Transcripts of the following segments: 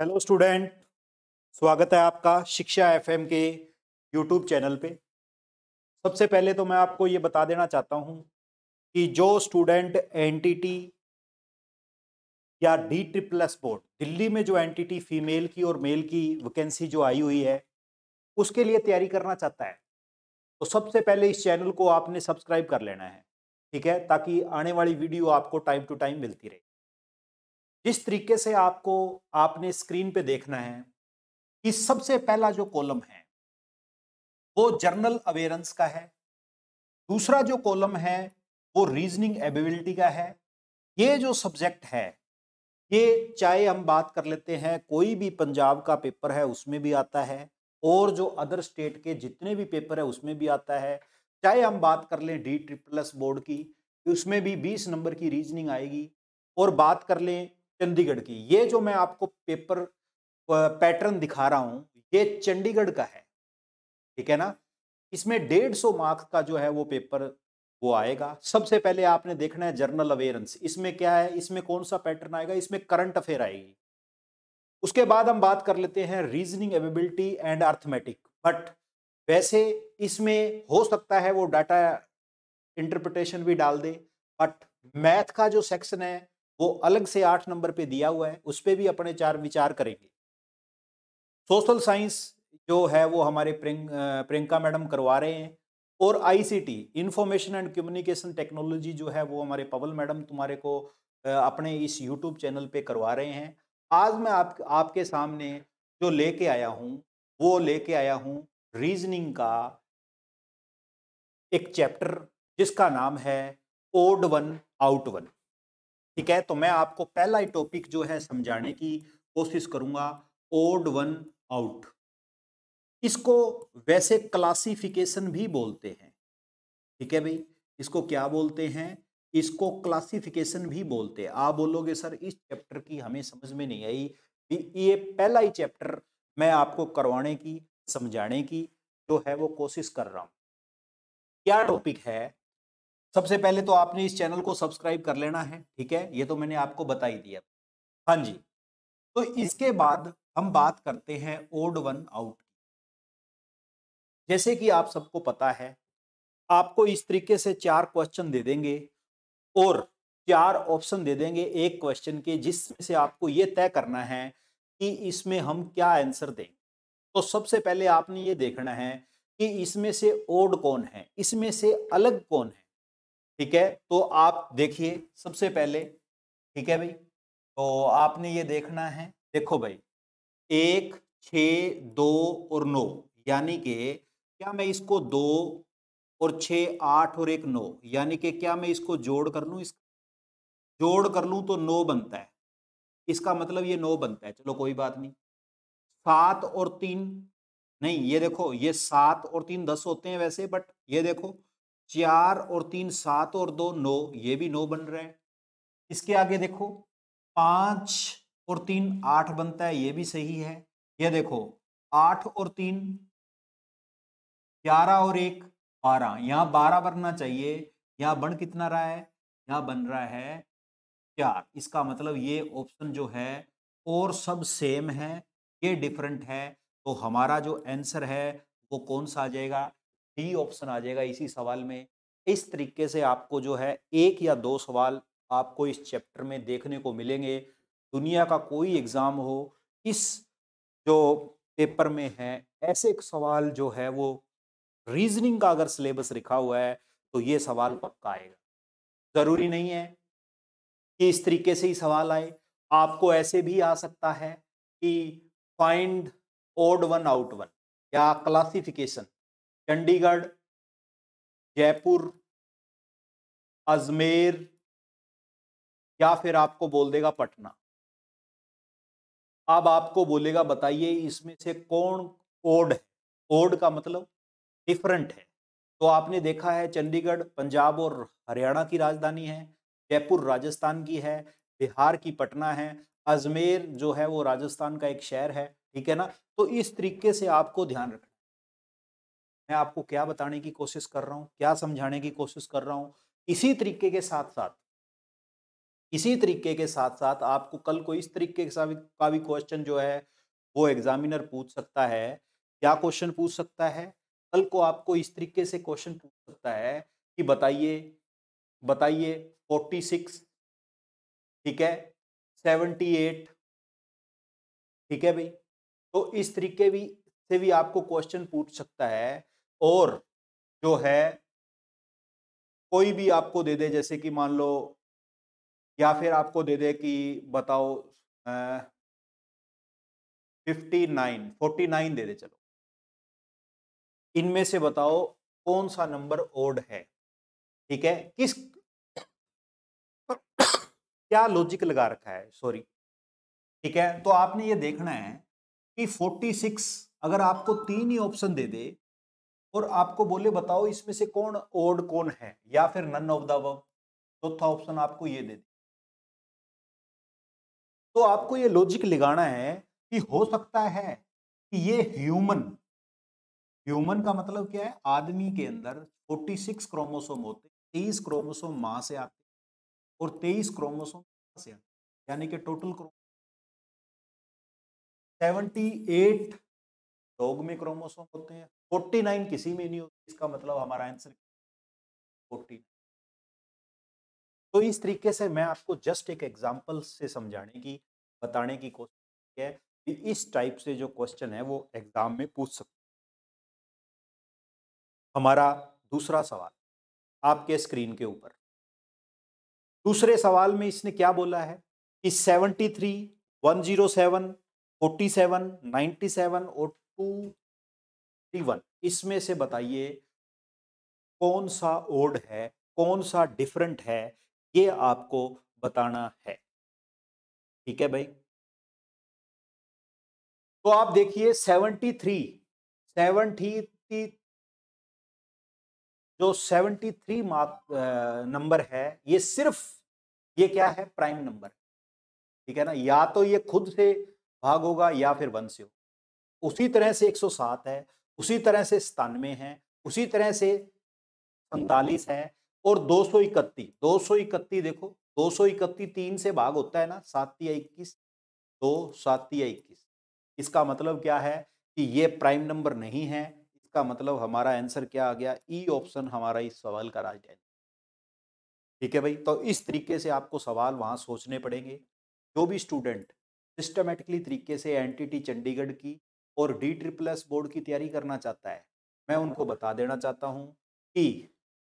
Hello student स्वागत है आपका शिक्षा एफएम के यूट्यूब चैनल पे सबसे पहले तो मैं आपको ये बता देना चाहता हूँ कि जो स्टूडेंट एनटीटी या D triple S board Delhi में जो एनटीटी फीमेल की और मेल की वैकेंसी जो आई हुई है उसके लिए तैयारी करना चाहता है तो सबसे पहले इस चैनल को आपने सब्सक्राइब कर लेना है ठीक है ताकि आने वाली वीडियो आपको टाइम टू टाइम मिलती रहे जिस तरीके से आपको आपने स्क्रीन पे देखना है कि सबसे पहला जो कॉलम है वो जर्नल अवेयरेंस का है दूसरा जो कॉलम है वो रीजनिंग एबिलिटी का है ये जो सब्जेक्ट है ये चाहे हम बात कर लेते हैं कोई भी पंजाब का पेपर है उसमें भी आता है और जो अदर स्टेट के जितने भी पेपर है उसमें भी आता है चाहे हम बात कर लें डी ट्रिपल एस बोर्ड की उसमें भी 20 नंबर की रीजनिंग आएगी और बात कर लें चंडीगढ़ की ये जो मैं आपको पेपर पैटर्न दिखा रहा हूँ ये चंडीगढ़ का है ठीक है ना इसमें डेढ़ सौ मार्क का जो है वो पेपर वो आएगा सबसे पहले आपने देखना है जर्नल अवेयरेंस इसमें क्या है इसमें कौन सा पैटर्न आएगा इसमें करंट अफेयर आएगी उसके बाद हम बात कर लेते हैं reasoning ability and arithmetic but वैसे इसमें हो सकता है वो डाटा इंटरप्रिटेशन भी डाल दे बट मैथ का जो सेक्शन है वो अलग से आठ नंबर पे दिया हुआ है उस पर भी अपने चार विचार करेंगे सोशल साइंस जो है वो हमारे प्रियंका मैडम करवा रहे हैं और ICT information and communication technology जो है वो हमारे पवल मैडम तुम्हारे को अपने इस यूट्यूब चैनल पे करवा रहे हैं आज मैं आप आपके सामने जो लेके आया हूँ वो लेके आया हूँ रीजनिंग का एक चैप्टर जिसका नाम है ओड वन आउट वन ठीक है तो मैं आपको पहला ही टॉपिक जो है समझाने की कोशिश करूंगा ओड वन आउट इसको वैसे क्लासिफिकेशन भी बोलते हैं ठीक है भाई इसको क्या बोलते हैं इसको क्लासिफिकेशन भी बोलते हैं आप बोलोगे सर इस चैप्टर की हमें समझ में नहीं आई ये पहला ही चैप्टर मैं आपको करवाने की समझाने की जो है वो कोशिश कर रहा हूँ क्या टॉपिक है सबसे पहले तो आपने इस चैनल को सब्सक्राइब कर लेना है ठीक है ये तो मैंने आपको बता ही दिया हाँ जी तो इसके बाद हम बात करते हैं ओड वन आउट जैसे कि आप सबको पता है आपको इस तरीके से चार क्वेश्चन दे देंगे और चार ऑप्शन दे देंगे एक क्वेश्चन के जिसमें से आपको ये तय करना है कि इसमें हम क्या आंसर देंगे तो सबसे पहले आपने ये देखना है कि इसमें से ओड कौन है इसमें से अलग कौन है ठीक है तो आप देखिए सबसे पहले ठीक है भाई तो आपने ये देखना है देखो भाई एक छ दो और नौ यानी कि क्या मैं इसको दो और छ आठ और एक नौ यानी कि क्या मैं इसको जोड़ कर लूँ इस जोड़ कर लूँ तो नौ बनता है इसका मतलब ये नौ बनता है चलो कोई बात नहीं सात और तीन नहीं ये देखो ये सात और तीन दस होते हैं वैसे बट ये देखो चार और तीन सात और दो नौ ये भी नौ बन रहे हैं इसके आगे देखो पाँच और तीन आठ बनता है ये भी सही है ये देखो आठ और तीन ग्यारह और एक बारह यहाँ बारह बनना चाहिए यहाँ बन कितना रहा है यहाँ बन रहा है चार इसका मतलब ये ऑप्शन जो है और सब सेम है ये डिफरेंट है तो हमारा जो आंसर है वो कौन सा आ जाएगा डी ऑप्शन आ जाएगा इसी सवाल में इस तरीके से आपको जो है एक या दो सवाल आपको इस चैप्टर में देखने को मिलेंगे दुनिया का कोई एग्ज़ाम हो इस जो पेपर में है ऐसे एक सवाल जो है वो रीजनिंग का अगर सिलेबस लिखा हुआ है तो ये सवाल पक्का आएगा ज़रूरी नहीं है कि इस तरीके से ही सवाल आए आपको ऐसे भी आ सकता है कि find odd one out one या क्लासिफिकेशन चंडीगढ़ जयपुर अजमेर या फिर आपको बोल देगा पटना अब आपको बोलेगा बताइए इसमें से कौन ओड है ओड का मतलब डिफरेंट है तो आपने देखा है चंडीगढ़ पंजाब और हरियाणा की राजधानी है जयपुर राजस्थान की है बिहार की पटना है अजमेर जो है वो राजस्थान का एक शहर है ठीक है ना तो इस तरीके से आपको ध्यान रखना मैं आपको क्या बताने की कोशिश कर रहा हूँ क्या समझाने की कोशिश कर रहा हूँ इसी तरीके के साथ साथ इसी तरीके के साथ साथ आपको कल को इस तरीके का भी क्वेश्चन जो है वो एग्जामिनर पूछ सकता है क्या क्वेश्चन पूछ सकता है कल को आपको इस तरीके से क्वेश्चन पूछ सकता है कि बताइए बताइए फोर्टी सिक्स ठीक है सेवेंटी एट ठीक है भाई तो इस तरीके भी से भी आपको क्वेश्चन पूछ सकता है और जो है कोई भी आपको दे दे जैसे कि मान लो या फिर आपको दे दे कि बताओ फिफ्टी नाइन फोर्टी नाइन दे दे चलो इनमें से बताओ कौन सा नंबर ओड है ठीक है किस क्या लॉजिक लगा रखा है सॉरी ठीक है तो आपने ये देखना है कि फोर्टी सिक्स अगर आपको तीन ही ऑप्शन दे दे और आपको बोले बताओ इसमें से कौन ओड कौन है या फिर नन ऑफ द चौथा ऑप्शन आपको ये दे तो आपको ये लॉजिक लगाना है कि हो सकता है कि ये ह्यूमन ह्यूमन का मतलब क्या है आदमी के हम्म। अंदर 46 क्रोमोसोम होते तेईस क्रोमोसोम माँ से आते और तेईस क्रोमोसोम से आते यानी कि टोटल क्रोमोसोम एट डॉग में क्रोमोसोम होते हैं फोर्टी नाइन किसी में नहीं होती इसका मतलब हमारा आंसर फोर्टी तो इस तरीके से मैं आपको जस्ट एक एग्जाम्पल से समझाने की बताने की कोशिश है कि इस टाइप से जो क्वेश्चन है वो एग्जाम में पूछ सकते हमारा दूसरा सवाल आपके स्क्रीन के ऊपर दूसरे सवाल में इसने क्या बोला है कि three one zero seven forty seven ninety seven और टू थ्री वन इसमें से बताइए कौन सा ओड है कौन सा डिफरेंट है ये आपको बताना है ठीक है भाई तो आप देखिए सेवेंटी थ्री थ्री जो सेवेंटी थ्री मार्क नंबर है ये सिर्फ ये क्या है प्राइम नंबर ठीक है ना या तो ये खुद से भाग होगा या फिर वन से होगा उसी तरह से 107 है उसी तरह से सतानवे है उसी तरह से सैतालीस है और दो सौ इकतीस दो सौ इकतीस देखो दो सौ इकतीस तीन से भाग होता है ना सात या इक्कीस दो सात या इक्कीस इसका मतलब क्या है कि ये प्राइम नंबर नहीं है इसका मतलब हमारा आंसर क्या आ गया ई ऑप्शन हमारा इस सवाल का राइट आंसर ठीक है भाई तो इस तरीके से आपको सवाल वहाँ सोचने पड़ेंगे जो भी स्टूडेंट सिस्टमेटिकली तरीके से एनटीटी चंडीगढ़ की और डी ट्रिपल एस बोर्ड की तैयारी करना चाहता है मैं उनको बता देना चाहता हूँ कि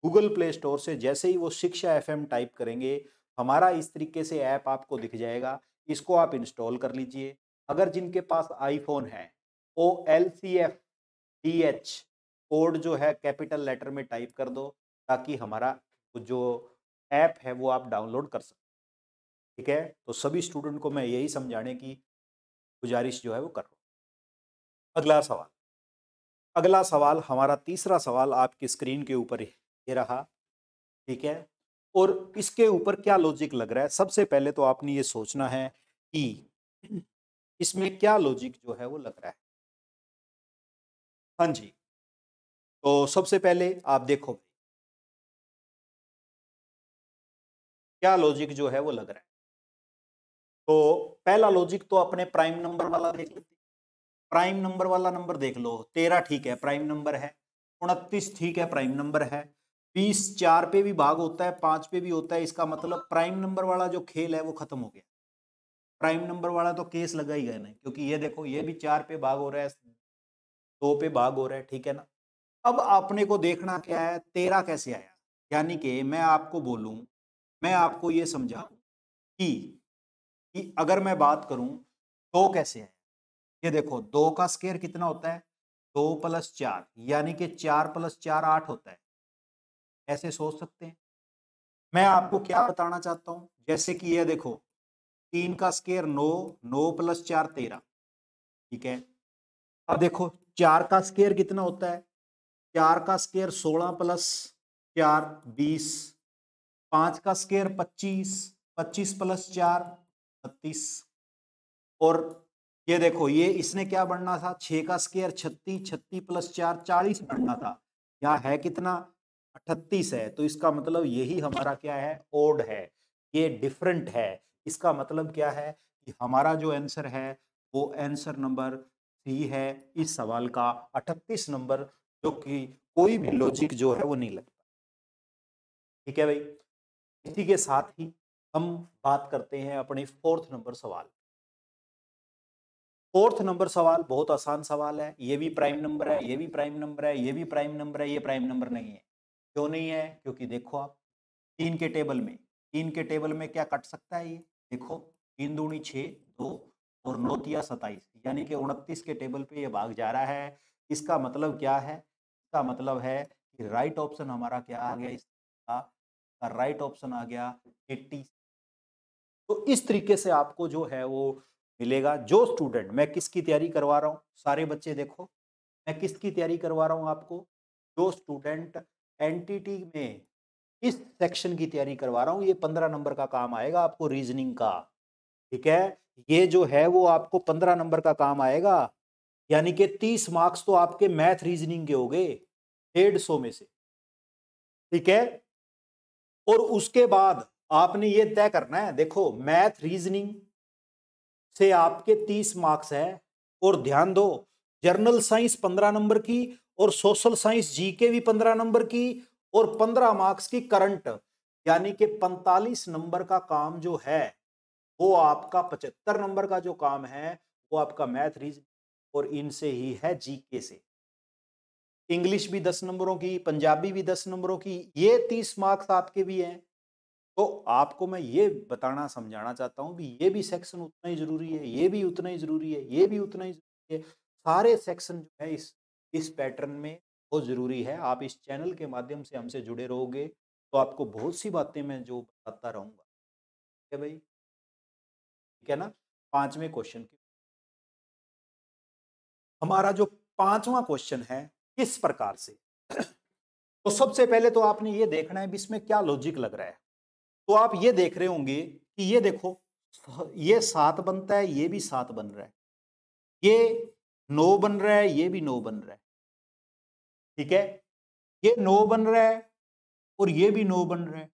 गूगल प्ले स्टोर से जैसे ही वो शिक्षा एफ टाइप करेंगे हमारा इस तरीके से ऐप आपको दिख जाएगा इसको आप इंस्टॉल कर लीजिए अगर जिनके पास आईफोन है O L C F D H code जो है कैपिटल लेटर में टाइप कर दो ताकि हमारा जो ऐप है वो आप डाउनलोड कर सकें ठीक है तो सभी स्टूडेंट को मैं यही समझाने की गुजारिश जो है वो कर रहा अगला सवाल अगला सवाल हमारा तीसरा सवाल आपकी स्क्रीन के ऊपर ये रहा ठीक है और इसके ऊपर क्या लॉजिक लग रहा है सबसे पहले तो आपने ये सोचना है कि इसमें क्या लॉजिक जो है वो लग रहा है हाँ जी तो सबसे पहले आप देखो क्या लॉजिक जो है वो लग रहा है तो पहला लॉजिक तो अपने प्राइम नंबर वाला देख लेते प्राइम नंबर वाला नंबर देख लो तेरह ठीक है प्राइम नंबर है उनतीस ठीक है प्राइम नंबर है बीस चार पे भी भाग होता है पाँच पे भी होता है इसका मतलब प्राइम नंबर वाला जो खेल है वो खत्म हो गया प्राइम नंबर वाला तो केस लगा ही गया ना क्योंकि ये देखो ये भी चार पे भाग हो रहा है दो पे भाग हो रहा है ठीक है ना अब आपने को देखना क्या है तेरह कैसे आया यानी कि मैं आपको बोलूं मैं आपको ये समझाऊं कि, कि अगर मैं बात करूं दो कैसे आए ये देखो दो का स्केयर कितना होता है दो प्लस चार यानी कि चार प्लस चार आठ होता है ऐसे सोच सकते हैं मैं आपको क्या बताना चाहता हूं जैसे कि ये देखो तीन का स्केयर नौ नौ प्लस चार तेरह ठीक है अब देखो चार का स्केयर कितना होता है चार का स्केयर सोलह प्लस चार बीस पांच का स्केयर पच्चीस पच्चीस प्लस चार बत्तीस और ये देखो ये इसने क्या बढ़ना था छे का स्केयर छत्तीस छत्तीस प्लस चार चालीस बढ़ना था यहाँ है कितना अठतीस है तो इसका मतलब यही हमारा क्या है ओड है ये डिफरेंट है इसका मतलब क्या है कि हमारा जो आंसर है वो आंसर नंबर थ्री है इस सवाल का अठतीस नंबर जो कि कोई भी लॉजिक जो है वो नहीं लगता ठीक है भाई इसी के साथ ही हम बात करते हैं अपने फोर्थ नंबर सवाल फोर्थ नंबर सवाल बहुत आसान सवाल है ये भी प्राइम नंबर है ये भी प्राइम नंबर है ये भी प्राइम नंबर है ये प्राइम नंबर नहीं है क्यों नहीं है क्योंकि देखो आप तीन के टेबल में तीन के टेबल में क्या कट सकता है ये देखो तीन दूनी छः दो और नौतिया सताइस यानी कि उनतीस के टेबल पे ये भाग जा रहा है इसका मतलब क्या है इसका मतलब है कि राइट ऑप्शन हमारा क्या आ गया इसका राइट ऑप्शन आ गया एट्टी तो इस तरीके से आपको जो है वो मिलेगा जो स्टूडेंट मैं किसकी तैयारी करवा रहा हूँ सारे बच्चे देखो मैं किसकी तैयारी करवा रहा हूँ आपको जो स्टूडेंट एनटीटी में इस सेक्शन की तैयारी करवा रहा हूँ ये पंद्रह नंबर का काम आएगा आपको रीजनिंग का ठीक है ये जो है वो आपको पंद्रह नंबर का काम आएगा यानी कि तीस मार्क्स तो आपके मैथ रीजनिंग के हो गए डेढ़ सौ में से ठीक है और उसके बाद आपने ये तय करना है देखो मैथ रीजनिंग से आपके तीस मार्क्स है और ध्यान दो जर्नल साइंस पंद्रह नंबर की और सोशल साइंस जी के भी पंद्रह नंबर की और पंद्रह मार्क्स की करंट यानी कि पैंतालीस नंबर का काम जो है वो आपका पचहत्तर नंबर का जो काम है वो आपका मैथ रीजन और इनसे ही है जी के से इंग्लिश भी दस नंबरों की पंजाबी भी दस नंबरों की ये तीस मार्क्स आपके भी हैं तो आपको मैं ये बताना समझाना चाहता हूँ भी ये भी सेक्शन उतना ही ज़रूरी है ये भी उतना ही ज़रूरी है ये भी उतना ही ज़रूरी है सारे सेक्शन जो है इस इस पैटर्न में बहुत ज़रूरी है आप इस चैनल के माध्यम से हमसे जुड़े रहोगे तो आपको बहुत सी बातें मैं जो बताता रहूँगा ठीक है भाई ठीक है ना पाँचवें क्वेश्चन की हमारा जो पांचवा क्वेश्चन है किस प्रकार से तो सबसे पहले तो आपने ये देखना है इसमें क्या लॉजिक लग रहा है तो आप ये देख रहे होंगे कि ये देखो ये सात बनता है ये भी सात बन रहा है ये नौ बन रहा है ये भी नौ बन रहा है ठीक है ये नौ बन रहा है और ये भी नौ बन रहा है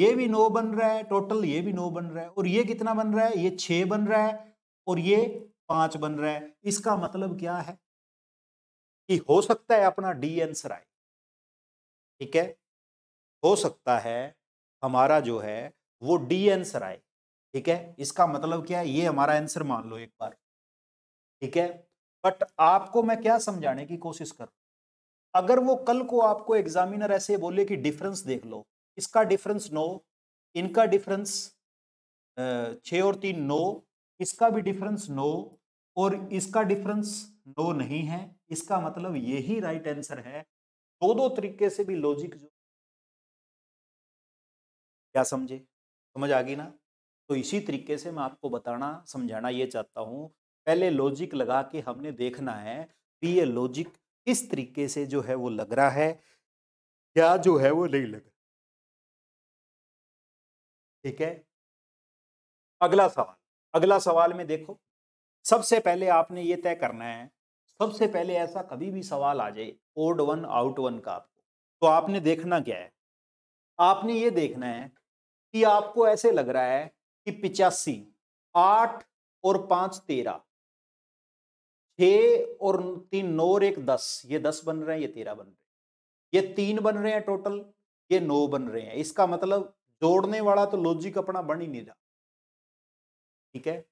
ये भी नौ बन रहा है टोटल ये भी नौ बन रहा है और ये कितना बन रहा है ये छ बन रहा है और ये पांच बन रहा है इसका मतलब क्या है कि हो सकता है अपना डी आंसर आए ठीक है हो सकता है हमारा जो है वो डी आंसर आए ठीक है इसका मतलब क्या है ये हमारा आंसर मान लो एक बार ठीक है बट आपको मैं क्या समझाने की कोशिश कर अगर वो कल को आपको एग्जामिनर ऐसे बोले कि डिफरेंस देख लो इसका डिफरेंस नो इनका डिफरेंस छ और तीन नो इसका भी डिफरेंस नो और इसका डिफरेंस नो नहीं है इसका मतलब यही राइट आंसर है दो दो तरीके से भी लॉजिक जो क्या समझे समझ आ गई ना तो इसी तरीके से मैं आपको बताना समझाना ये चाहता हूँ पहले लॉजिक लगा के हमने देखना है कि ये लॉजिक किस तरीके से जो है वो लग रहा है क्या जो है वो नहीं लग रहा ठीक है अगला सवाल अगला सवाल में देखो सबसे पहले आपने ये तय करना है सबसे पहले ऐसा कभी भी सवाल आ जाए ओड वन आउट वन का आपको तो आपने देखना क्या है आपने ये देखना है कि आपको ऐसे लग रहा है कि पिचासी आठ और पांच तेरह छ और तीन नौ और एक दस ये दस बन रहे हैं ये तेरह बन रहे हैं ये तीन बन रहे हैं टोटल ये नौ बन रहे हैं इसका मतलब जोड़ने वाला तो लॉजिक अपना बन ही नहीं रहा ठीक है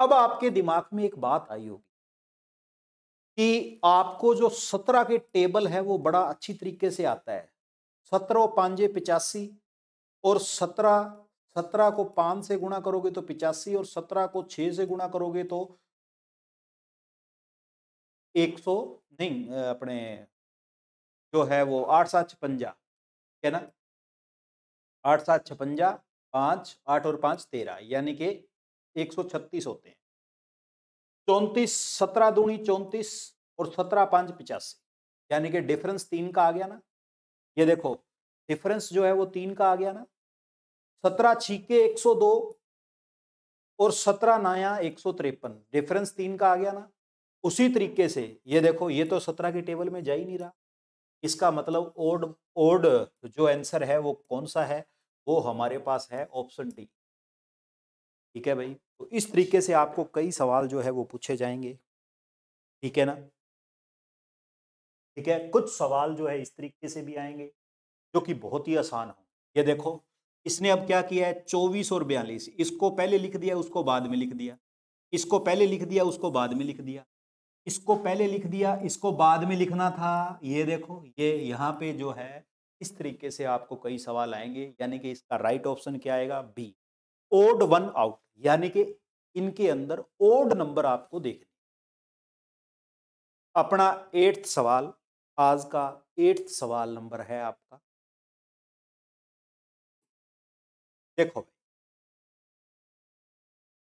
अब आपके दिमाग में एक बात आई होगी कि आपको जो सत्रह के टेबल है वो बड़ा अच्छी तरीके से आता है सत्रह पांजे पिचासी और सत्रह सत्रह को पाँच से गुणा करोगे तो पिचासी और सत्रह को छः से गुणा करोगे तो एक सौ नहीं अपने जो है वो आठ सात छपंजा है ना आठ सात छपंजा पाँच आठ और पाँच तेरह यानी कि एक सौ छत्तीस होते हैं चौंतीस सत्रह दूनी चौंतीस और सत्रह पाँच पिचासी यानी कि डिफरेंस तीन का आ गया ना ये देखो डिफरेंस जो है वो तीन का आ गया ना सत्रह छीके एक सौ दो और सत्रह नाया एक सौ तिरपन डिफरेंस तीन का आ गया ना उसी तरीके से ये देखो ये तो सत्रह के टेबल में जा ही नहीं रहा इसका मतलब ओड ओड जो आंसर है वो कौन सा है वो हमारे पास है ऑप्शन डी ठीक है भाई तो इस तरीके से आपको कई सवाल जो है वो पूछे जाएंगे ठीक है ना ठीक है कुछ सवाल जो है इस तरीके से भी आएंगे जो कि बहुत ही आसान हो ये देखो इसने अब क्या किया है चौबीस और बयालीस इसको पहले लिख दिया उसको बाद में लिख दिया इसको पहले लिख दिया उसको बाद में लिख दिया इसको पहले लिख दिया इसको बाद में लिखना था ये देखो ये यहाँ पे जो है इस तरीके से आपको कई सवाल आएंगे यानी कि इसका राइट ऑप्शन क्या आएगा बी ओड वन आउट यानी कि इनके अंदर ओड नंबर आपको देखने अपना एट्थ सवाल आज का एट्थ सवाल नंबर है आपका देखो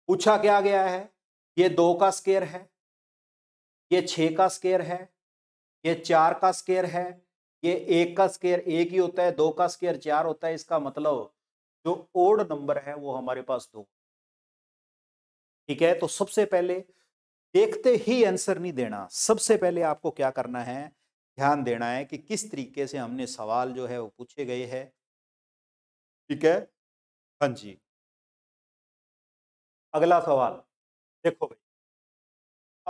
पूछा क्या गया है ये दो का स्केयर है ये छ का स्केयर है ये चार का स्केयर है ये एक का स्केयर एक ही होता है दो का स्केयर चार होता है इसका मतलब जो ओड नंबर है वो हमारे पास दो ठीक है तो सबसे पहले देखते ही आंसर नहीं देना सबसे पहले आपको क्या करना है ध्यान देना है कि किस तरीके से हमने सवाल जो है वो पूछे गए हैं ठीक है हाँ जी अगला सवाल देखो भाई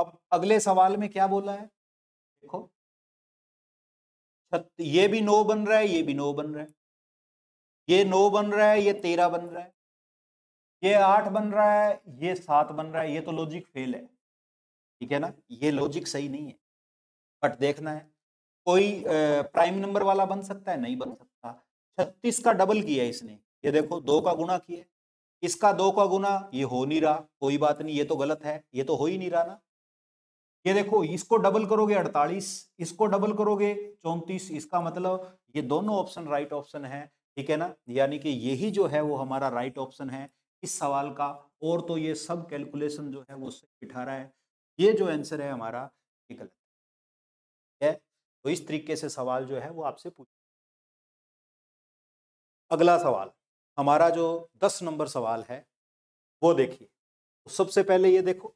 अब अगले सवाल में क्या बोला है देखो ये भी नौ बन रहा है ये भी नौ बन रहा है ये नौ बन रहा है ये तेरह बन रहा है ये आठ बन रहा है ये सात बन रहा है ये तो लॉजिक फेल है ठीक है ना ये लॉजिक सही नहीं है बट देखना है कोई प्राइम नंबर वाला बन सकता है नहीं बन सकता छत्तीस का डबल किया इसने ये देखो दो का गुना किए इसका दो का गुना ये हो नहीं रहा कोई बात नहीं ये तो गलत है ये तो हो ही नहीं रहा ना ये देखो इसको डबल करोगे अड़तालीस इसको डबल करोगे चौंतीस इसका मतलब ये दोनों ऑप्शन राइट ऑप्शन है ठीक है ना यानी कि यही जो है वो हमारा राइट ऑप्शन है इस सवाल का और तो ये सब कैलकुलेशन जो है वो सही बिठा रहा है ये जो आंसर है हमारा ये गलत है तो इस तरीके से सवाल जो है वो आपसे पूछ अगला सवाल हमारा जो दस नंबर सवाल है वो देखिए तो सबसे पहले ये देखो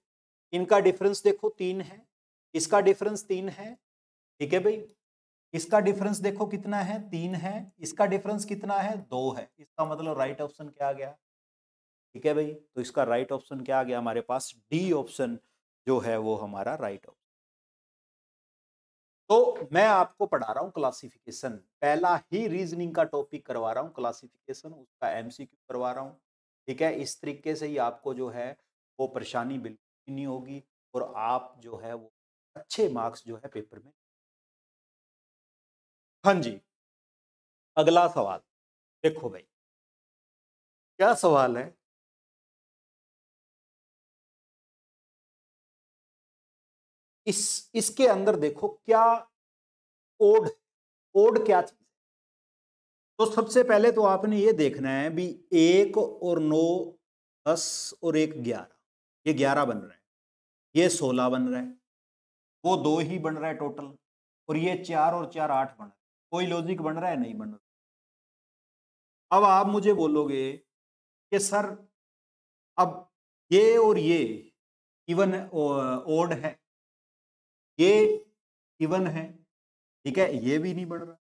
इनका डिफरेंस देखो तीन है इसका डिफरेंस तीन है ठीक है भाई इसका डिफरेंस देखो कितना है तीन है इसका डिफरेंस कितना है दो है इसका मतलब राइट ऑप्शन क्या आ गया ठीक है भाई तो इसका राइट ऑप्शन क्या आ गया हमारे पास डी ऑप्शन जो है वो हमारा राइट ऑप्शन तो मैं आपको पढ़ा रहा हूँ क्लासिफिकेशन पहला ही रीजनिंग का टॉपिक करवा रहा हूँ क्लासिफिकेशन उसका एमसीक्यू करवा रहा हूँ ठीक है इस तरीके से ही आपको जो है वो परेशानी बिल्कुल नहीं होगी और आप जो है वो अच्छे मार्क्स जो है पेपर में हाँ जी अगला सवाल देखो भाई क्या सवाल है इस इसके अंदर देखो क्या ओड ओड क्या चीज तो सबसे पहले तो आपने ये देखना है भी एक और नौ दस और एक ग्यारह ये ग्यारह बन रहा है ये सोलह बन रहा है वो दो ही बन रहा है टोटल और ये चार और चार आठ बन रहा है कोई लॉजिक बन रहा है नहीं बन रहा अब आप मुझे बोलोगे कि सर अब ये और ये इवन ओड है ये इवन है ठीक है ये भी नहीं बढ़ रहा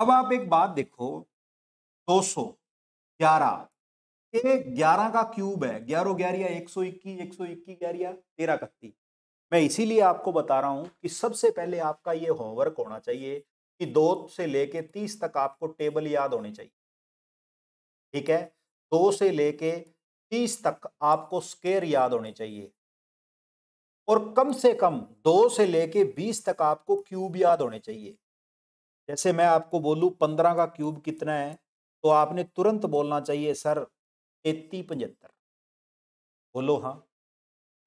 अब आप एक बात देखो दो सौ ग्यारह ये ग्यारह का क्यूब है ग्यारह ग्यारिया एक सौ इक्कीस एक सौ इक्कीस ग्यारिया तेरह कत्ती मैं इसीलिए आपको बता रहा हूं कि सबसे पहले आपका ये होमवर्क होना चाहिए कि दो से लेके तीस तक आपको टेबल याद होने चाहिए ठीक है दो से लेके तीस तक आपको स्केयर याद होने चाहिए और कम से कम दो से लेके बीस तक आपको क्यूब याद होने चाहिए जैसे मैं आपको बोलूँ पंद्रह का क्यूब कितना है तो आपने तुरंत बोलना चाहिए सर तेती पचहत्तर बोलो हाँ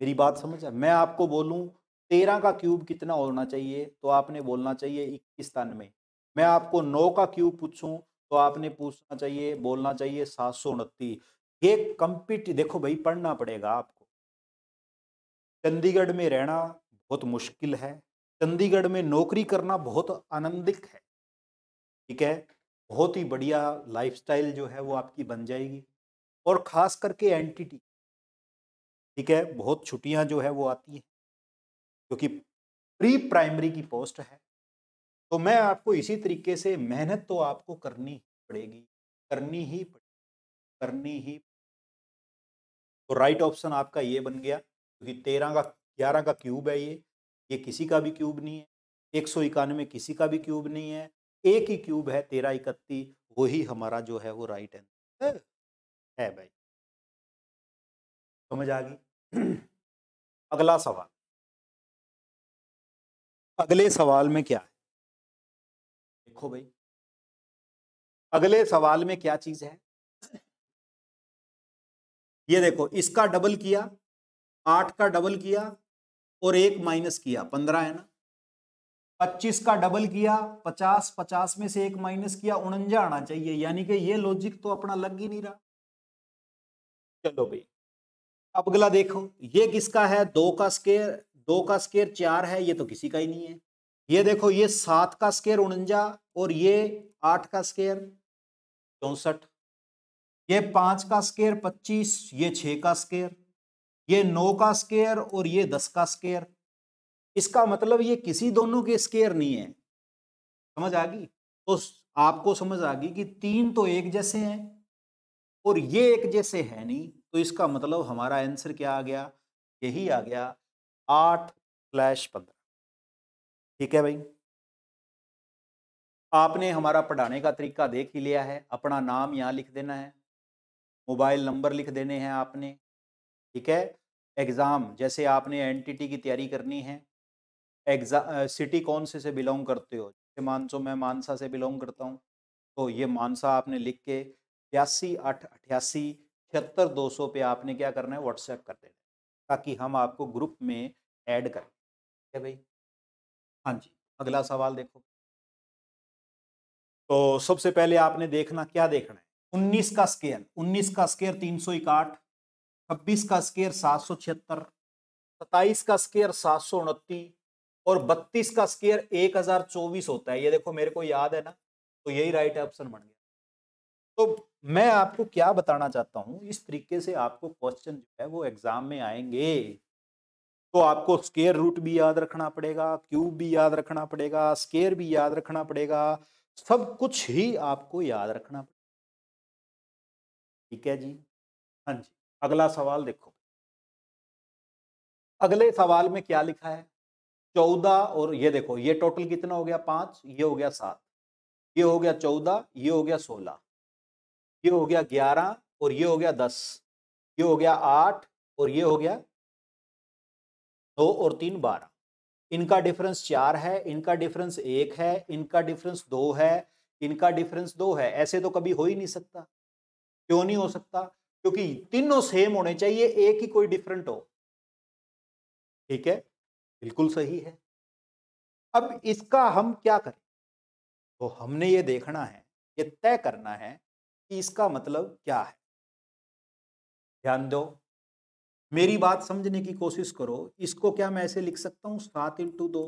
मेरी बात समझ आ मैं आपको बोलूँ तेरह का क्यूब कितना होना चाहिए तो आपने बोलना चाहिए इक्कीस तानवे मैं आपको नौ का क्यूब पूछूं तो आपने पूछना चाहिए बोलना चाहिए सात सौ उनतीस ये कम्पिट देखो भाई पढ़ना पड़ेगा आप चंडीगढ़ में रहना बहुत मुश्किल है चंडीगढ़ में नौकरी करना बहुत आनंदित है ठीक है बहुत ही बढ़िया लाइफस्टाइल जो है वो आपकी बन जाएगी और ख़ास करके एनटीटी ठीक है बहुत छुट्टियां जो है वो आती हैं क्योंकि प्री प्राइमरी की पोस्ट है तो मैं आपको इसी तरीके से मेहनत तो आपको करनी पड़ेगी करनी ही पड़ेगी करनी ही तो राइट ऑप्शन आपका ये बन गया क्योंकि तेरह का ग्यारह का क्यूब है ये ये किसी का भी क्यूब नहीं है एक सौ इक्यानवे किसी का भी क्यूब नहीं है एक ही क्यूब है तेरह इकतीस वही हमारा जो है वो राइट आंसर है भाई समझ आ गई अगला सवाल अगले सवाल में क्या है देखो भाई अगले सवाल में क्या चीज है ये देखो इसका डबल किया आठ का डबल किया और एक माइनस किया पंद्रह है ना पच्चीस का डबल किया पचास पचास में से एक माइनस किया उणंजा आना चाहिए यानी कि ये लॉजिक तो अपना लग ही नहीं रहा चलो भाई अब अगला देखो ये किसका है दो का स्केयर दो का स्केयर चार है ये तो किसी का ही नहीं है ये देखो ये सात का स्केयर उणंजा और ये आठ का स्केयर चौसठ ये पांच का स्केयर पच्चीस ये छ का स्केयर ये नौ का स्केयर और ये दस का स्केयर इसका मतलब ये किसी दोनों के स्केयर नहीं है समझ आ गई तो आपको समझ आ गई कि तीन तो एक जैसे हैं और ये एक जैसे है नहीं तो इसका मतलब हमारा आंसर क्या आ गया यही आ गया आठ स्लैश पंद्रह ठीक है भाई आपने हमारा पढ़ाने का तरीका देख ही लिया है अपना नाम यहाँ लिख देना है मोबाइल नंबर लिख देने हैं आपने ठीक है एग्ज़ाम जैसे आपने एनटीटी की तैयारी करनी है एग्जाम सिटी कौन से से बिलोंग करते हो जैसे मानसो मैं मानसा से बिलोंग करता हूँ तो ये मानसा आपने लिख के बयासी आठ अठासी छिहत्तर दो सौ पे आपने क्या करना है व्हाट्सएप कर देना ताकि हम आपको ग्रुप में ऐड करें ठीक है भाई हाँ जी अगला सवाल देखो तो सबसे पहले आपने देखना क्या देखना है उन्नीस का स्केयर उन्नीस का स्केयर तीन सौ इकाठ छब्बीस का स्केयर सात सौ छिहत्तर सताइस का स्केयर सात सौ उनतीस और बत्तीस का स्केयर एक हजार चौबीस होता है ये देखो मेरे को याद है ना तो यही राइट ऑप्शन बन गया तो मैं आपको क्या बताना चाहता हूँ इस तरीके से आपको क्वेश्चन जो है वो एग्जाम में आएंगे तो आपको स्केयर रूट भी याद रखना पड़ेगा क्यूब भी याद रखना पड़ेगा स्केयर भी याद रखना पड़ेगा सब कुछ ही आपको याद रखना पड़ेगा ठीक है जी हाँ जी अगला सवाल देखो अगले सवाल में क्या लिखा है चौदह और ये देखो ये टोटल कितना हो गया पांच ये हो गया सात ये हो गया चौदह ये हो गया सोलह ये हो गया ग्यारह और ये हो गया दस ये हो गया आठ और ये हो गया दो और तीन बारह इनका डिफरेंस चार है इनका डिफरेंस एक है इनका डिफरेंस दो है इनका डिफरेंस दो है ऐसे तो कभी हो ही नहीं सकता क्यों नहीं हो सकता क्योंकि तीनों सेम होने चाहिए एक ही कोई डिफरेंट हो ठीक है बिल्कुल सही है अब इसका हम क्या करें तो हमने ये देखना है ये तय करना है कि इसका मतलब क्या है ध्यान दो मेरी बात समझने की कोशिश करो इसको क्या मैं ऐसे लिख सकता हूँ सात इंटू दो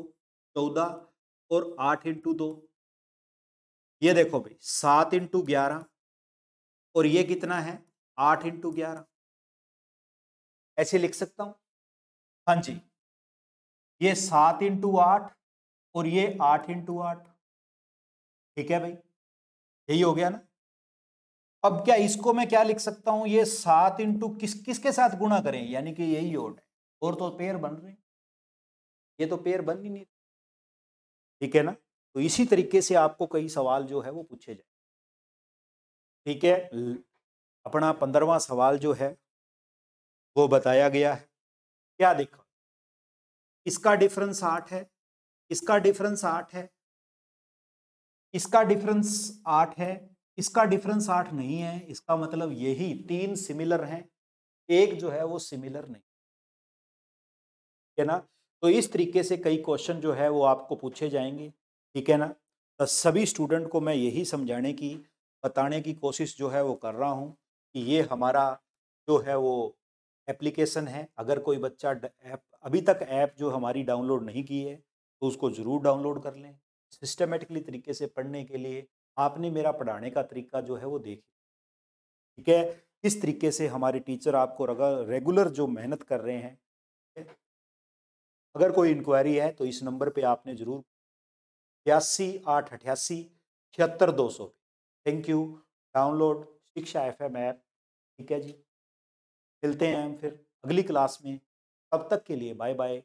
चौदह और आठ इंटू दो ये देखो भाई सात इंटू ग्यारह और ये कितना है आठ इंटू ग्यारह ऐसे लिख सकता हूं हाँ जी ये सात इंटू आठ और ये आठ इंटू आठ ठीक है भाई यही हो गया ना अब क्या इसको मैं क्या लिख सकता हूं ये सात इंटू किस किसके साथ गुणा करें यानी कि यही ओड है और तो पेयर बन रहे हैं ये तो पेयर बन ही नहीं ठीक है ना तो इसी तरीके से आपको कई सवाल जो है वो पूछे जाए ठीक है अपना पंद्रवा सवाल जो है वो बताया गया है क्या देखो इसका डिफरेंस आठ है इसका डिफरेंस आठ है इसका डिफरेंस आठ है इसका डिफरेंस आठ नहीं है इसका मतलब यही तीन सिमिलर हैं एक जो है वो सिमिलर नहीं है ना तो इस तरीके से कई क्वेश्चन जो है वो आपको पूछे जाएंगे ठीक है ना तो सभी स्टूडेंट को मैं यही समझाने की बताने की कोशिश जो है वो कर रहा हूँ कि ये हमारा जो है वो एप्लीकेशन है अगर कोई बच्चा ऐप अभी तक ऐप जो हमारी डाउनलोड नहीं की है तो उसको ज़रूर डाउनलोड कर लें सिस्टमेटिकली तरीके से पढ़ने के लिए आपने मेरा पढ़ाने का तरीका जो है वो देख ठीक है इस तरीके से हमारे टीचर आपको रेगुलर जो मेहनत कर रहे हैं अगर कोई इंक्वायरी है तो इस नंबर पे आपने ज़रूर बयासी आठ अठासी छिहत्तर दो सौ thank you download Shiksha F M app ठीक है जी मिलते हैं हम फिर अगली क्लास में तब तक के लिए बाय बाय